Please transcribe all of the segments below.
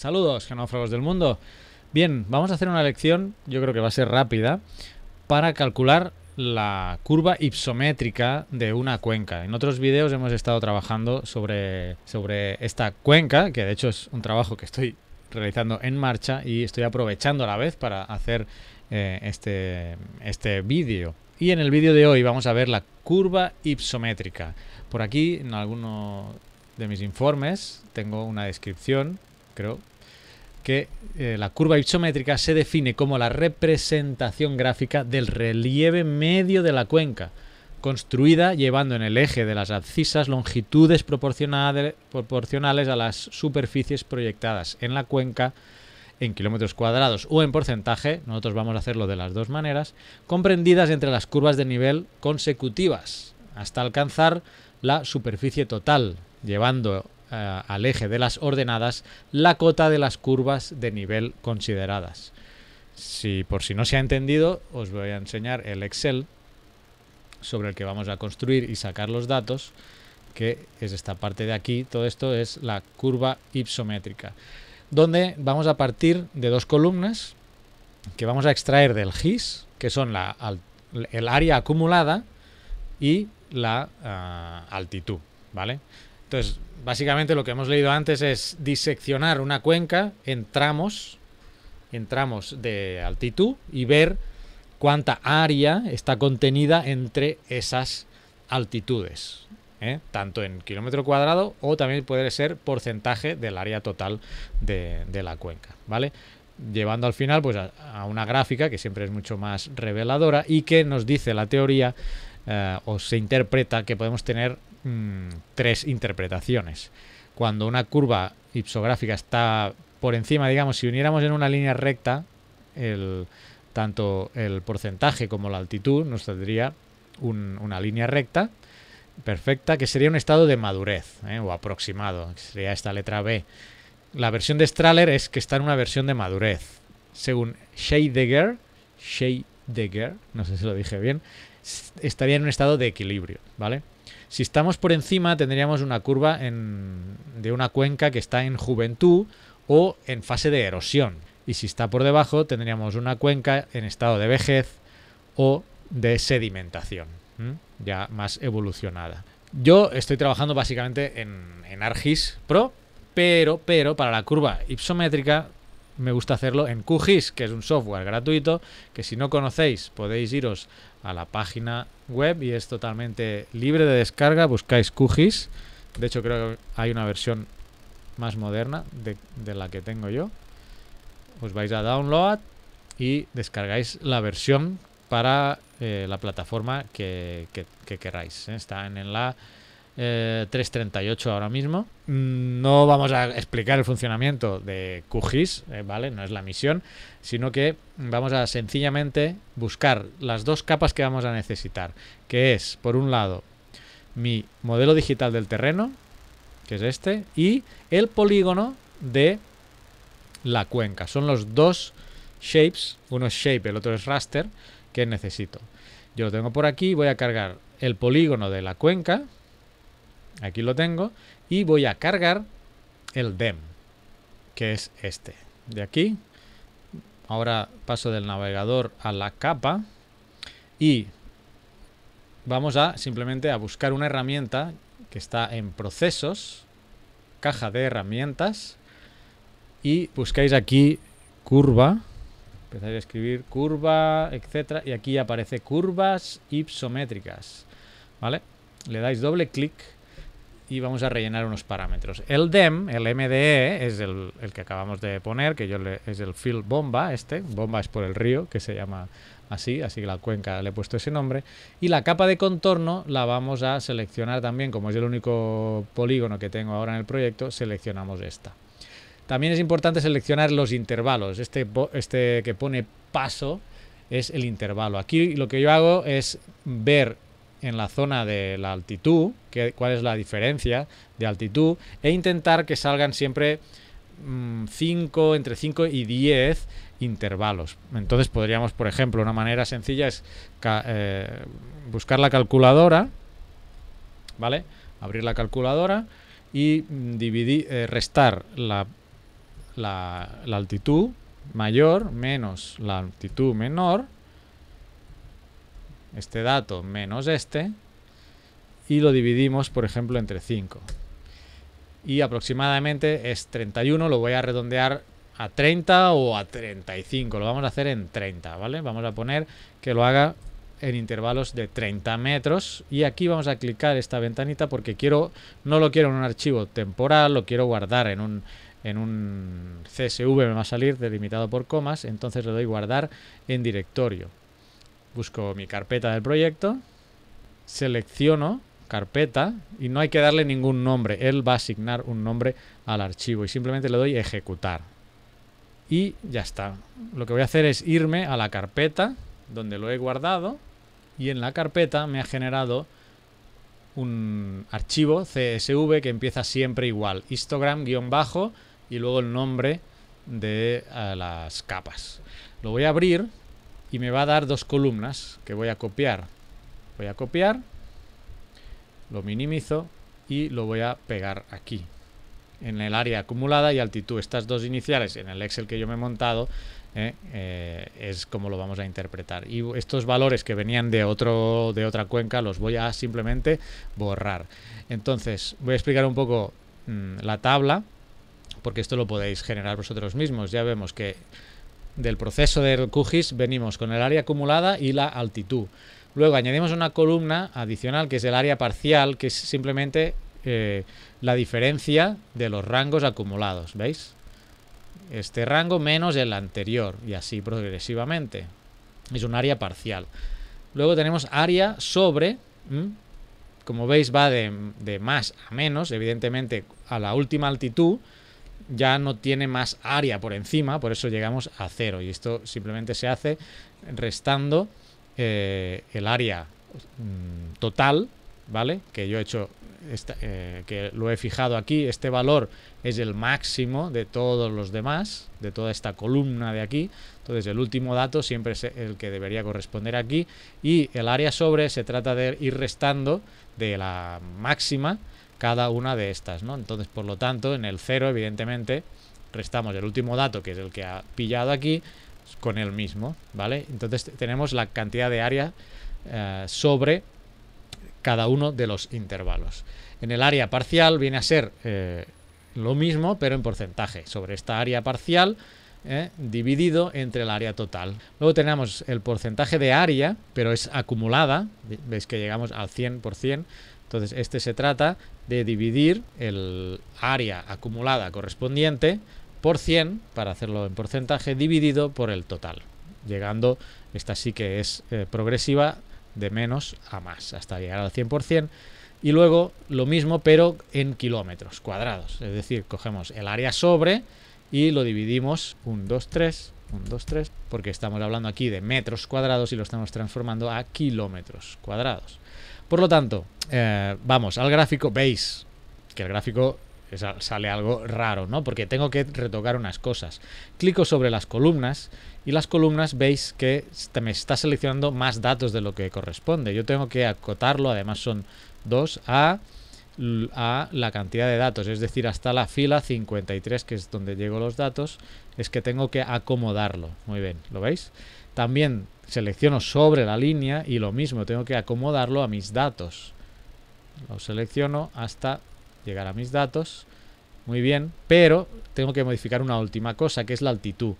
Saludos, genófragos del mundo. Bien, vamos a hacer una lección, yo creo que va a ser rápida, para calcular la curva ipsométrica de una cuenca. En otros vídeos hemos estado trabajando sobre, sobre esta cuenca, que de hecho es un trabajo que estoy realizando en marcha y estoy aprovechando a la vez para hacer eh, este, este vídeo. Y en el vídeo de hoy vamos a ver la curva ipsométrica. Por aquí, en alguno de mis informes, tengo una descripción, creo que eh, la curva isométrica se define como la representación gráfica del relieve medio de la cuenca, construida llevando en el eje de las abscisas longitudes proporcionales a las superficies proyectadas en la cuenca en kilómetros cuadrados o en porcentaje, nosotros vamos a hacerlo de las dos maneras, comprendidas entre las curvas de nivel consecutivas, hasta alcanzar la superficie total, llevando eh, al eje de las ordenadas la cota de las curvas de nivel consideradas. Si por si no se ha entendido, os voy a enseñar el Excel sobre el que vamos a construir y sacar los datos, que es esta parte de aquí, todo esto es la curva ipsométrica, donde vamos a partir de dos columnas que vamos a extraer del GIS, que son la, el área acumulada y la eh, altitud, ¿vale? Entonces, básicamente lo que hemos leído antes es diseccionar una cuenca en tramos, de altitud y ver cuánta área está contenida entre esas altitudes. ¿eh? Tanto en kilómetro cuadrado o también puede ser porcentaje del área total de, la cuenca. ¿Vale? llevando al final pues a, una gráfica que siempre es mucho más reveladora y que nos dice la teoría eh, o se interpreta que podemos tener Mm, tres interpretaciones. Cuando una curva ipsográfica está por encima, digamos, si uniéramos en una línea recta el, tanto el porcentaje como la altitud, nos tendría una línea recta perfecta, que sería un estado de madurez, ¿eh? o aproximado, sería esta letra B. La versión de Strahler es que está en una versión de madurez. Según Scheidegger, Scheidegger, no sé si lo dije bien, estaría en un estado de equilibrio, ¿vale? Si estamos por encima, tendríamos una curva en, de una cuenca que está en juventud o en fase de erosión. Y si está por debajo, tendríamos una cuenca en estado de vejez o de sedimentación, ya más evolucionada. Yo estoy trabajando básicamente en, Argis Pro, pero, pero para la curva ipsométrica me gusta hacerlo en QGIS, que es un software gratuito, que si no conocéis podéis iros a la página web y es totalmente libre de descarga, buscáis QGIS, de hecho creo que hay una versión más moderna de, la que tengo yo, os vais a download y descargáis la versión para eh, la plataforma que, que queráis. ¿eh? Está en la 3.38 eh, ahora mismo. Mm, no vamos a explicar el funcionamiento de QGIS, eh, ¿vale? No es la misión, sino que vamos a sencillamente buscar las dos capas que vamos a necesitar, que es, por un lado, mi modelo digital del terreno, que es este, y el polígono de la cuenca. Son los dos shapes, uno es shape, el otro es raster, que necesito. Yo lo tengo por aquí, voy a cargar el polígono de la cuenca, Aquí lo tengo. Y voy a cargar el dem, que es este. De aquí. Ahora paso del navegador a la capa. Y vamos a simplemente a buscar una herramienta que está en procesos. Caja de herramientas. Y buscáis aquí curva. Empezáis a escribir curva, etcétera, y aquí aparece curvas ipsométricas. ¿Vale? Le dais doble clic y vamos a rellenar unos parámetros. El DEM, el MDE, es el, que acabamos de poner, que yo le, es el field bomba, este, bomba es por el río, que se llama así, así que la cuenca le he puesto ese nombre. Y la capa de contorno la vamos a seleccionar también, como es el único polígono que tengo ahora en el proyecto, seleccionamos esta. También es importante seleccionar los intervalos. Este, este que pone paso es el intervalo. Aquí lo que yo hago es ver en la zona de la altitud, cuál es la diferencia de altitud, e intentar que salgan siempre 5, mm, entre 5 y 10 intervalos. Entonces podríamos, por ejemplo, una manera sencilla es eh, buscar la calculadora, ¿vale? Abrir la calculadora y mm, dividir, eh, restar la, la altitud mayor menos la altitud menor, este dato menos este, y lo dividimos, por ejemplo, entre 5. Y aproximadamente es 31, lo voy a redondear a 30 o a 35, lo vamos a hacer en 30, ¿vale? Vamos a poner que lo haga en intervalos de 30 metros y aquí vamos a clicar esta ventanita porque quiero no lo quiero en un archivo temporal, lo quiero guardar en un, en un CSV me va a salir delimitado por comas, entonces le doy guardar en directorio. Busco mi carpeta del proyecto, selecciono carpeta y no hay que darle ningún nombre. Él va a asignar un nombre al archivo y simplemente le doy ejecutar. Y ya está. Lo que voy a hacer es irme a la carpeta donde lo he guardado y en la carpeta me ha generado un archivo CSV que empieza siempre igual. Histogram-bajo y luego el nombre de eh, las capas. Lo voy a abrir y me va a dar dos columnas que voy a copiar. Voy a copiar, lo minimizo y lo voy a pegar aquí. En el área acumulada y altitud, estas dos iniciales en el Excel que yo me he montado eh, eh, es como lo vamos a interpretar. Y estos valores que venían de, otro, de otra cuenca los voy a simplemente borrar. Entonces voy a explicar un poco mm, la tabla porque esto lo podéis generar vosotros mismos. Ya vemos que del proceso del QGIS venimos con el área acumulada y la altitud. Luego añadimos una columna adicional que es el área parcial, que es simplemente eh, la diferencia de los rangos acumulados, ¿veis? Este rango menos el anterior y así progresivamente. Es un área parcial. Luego tenemos área sobre, como veis va de, de más a menos, evidentemente a la última altitud, ya no tiene más área por encima, por eso llegamos a cero. Y esto simplemente se hace restando eh, el área mm, total, ¿vale? Que yo he hecho, eh, que lo he fijado aquí, este valor es el máximo de todos los demás, de toda esta columna de aquí. Entonces el último dato siempre es el que debería corresponder aquí. Y el área sobre se trata de ir restando de la máxima cada una de estas, ¿no? Entonces, por lo tanto, en el 0, evidentemente, restamos el último dato, que es el que ha pillado aquí, con el mismo, ¿vale? Entonces tenemos la cantidad de área eh, sobre cada uno de los intervalos. En el área parcial viene a ser eh, lo mismo, pero en porcentaje, sobre esta área parcial eh, dividido entre el área total. Luego tenemos el porcentaje de área, pero es acumulada, veis que llegamos al 100%, entonces, este se trata de dividir el área acumulada correspondiente por 100, para hacerlo en porcentaje, dividido por el total. Llegando, esta sí que es eh, progresiva, de menos a más, hasta llegar al 100%. Y luego lo mismo, pero en kilómetros cuadrados. Es decir, cogemos el área sobre y lo dividimos 1, 2, 3, 1, 2, 3, porque estamos hablando aquí de metros cuadrados y lo estamos transformando a kilómetros cuadrados. Por lo tanto, eh, vamos al gráfico. Veis que el gráfico sale algo raro, ¿no? Porque tengo que retocar unas cosas. Clico sobre las columnas y las columnas veis que me está seleccionando más datos de lo que corresponde. Yo tengo que acotarlo, además son dos, a, a la cantidad de datos, es decir, hasta la fila 53, que es donde llego los datos, es que tengo que acomodarlo. Muy bien, ¿lo veis? También selecciono sobre la línea y lo mismo, tengo que acomodarlo a mis datos. Lo selecciono hasta llegar a mis datos. Muy bien, pero tengo que modificar una última cosa, que es la altitud.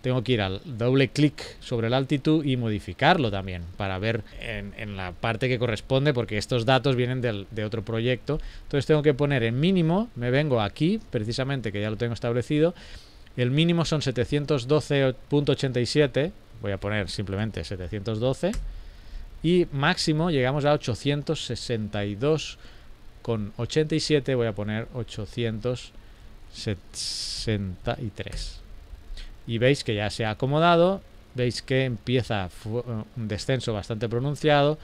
Tengo que ir al doble clic sobre la altitud y modificarlo también para ver en, la parte que corresponde, porque estos datos vienen de otro proyecto. Entonces tengo que poner el mínimo, me vengo aquí, precisamente que ya lo tengo establecido, el mínimo son 712.87 voy a poner simplemente 712 y máximo llegamos a 862 con 87 voy a poner 863 y veis que ya se ha acomodado veis que empieza eh, un descenso bastante pronunciado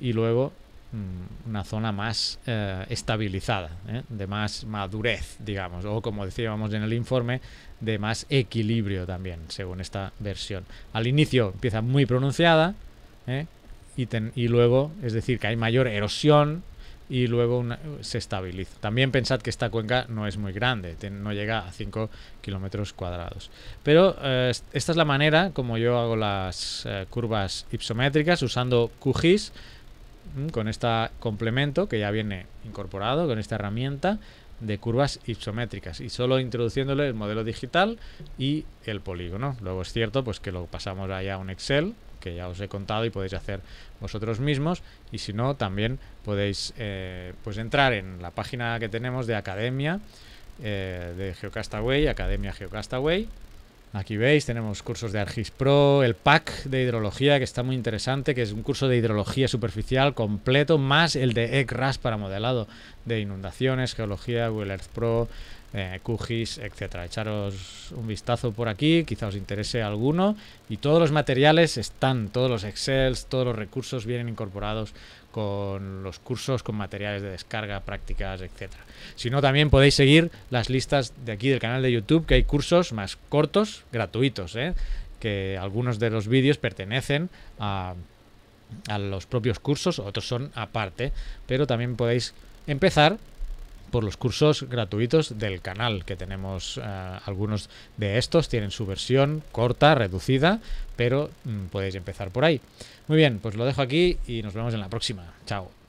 y luego Mm, una zona más eh, estabilizada, ¿eh? de más madurez, digamos, o como decíamos en el informe, de más equilibrio también, según esta versión. Al inicio empieza muy pronunciada ¿eh? y, luego, es decir, que hay mayor erosión y luego se estabiliza. También pensad que esta cuenca no es muy grande, no llega a 5 kilómetros cuadrados. Pero esta es la manera como yo hago las curvas ipsométricas usando QGIS Mm, con este complemento que ya viene incorporado con esta herramienta de curvas isométricas y solo introduciéndole el modelo digital y el polígono. Luego es cierto pues que lo pasamos allá a un Excel que ya os he contado y podéis hacer vosotros mismos y si no también podéis eh, pues entrar en la página que tenemos de Academia eh, de Geocastaway, Academia Geocastaway Aquí veis, tenemos cursos de Argis Pro, el pack de hidrología que está muy interesante, que es un curso de hidrología superficial completo, más el de ECRAS para modelado de inundaciones, geología, Google Earth Pro, eh, QGIS, etcétera. Echaros un vistazo por aquí, quizá os interese alguno. Y todos los materiales están, todos los Excels, todos los recursos vienen incorporados con los cursos, con materiales de descarga, prácticas, etc. Si no, también podéis seguir las listas de aquí del canal de YouTube, que hay cursos más cortos, gratuitos, ¿eh? que algunos de los vídeos pertenecen a los propios cursos, otros son aparte, pero también podéis empezar por los cursos gratuitos del canal, que tenemos eh, algunos de estos, tienen su versión corta, reducida, pero mm, podéis empezar por ahí. Muy bien, pues lo dejo aquí y nos vemos en la próxima. Chao.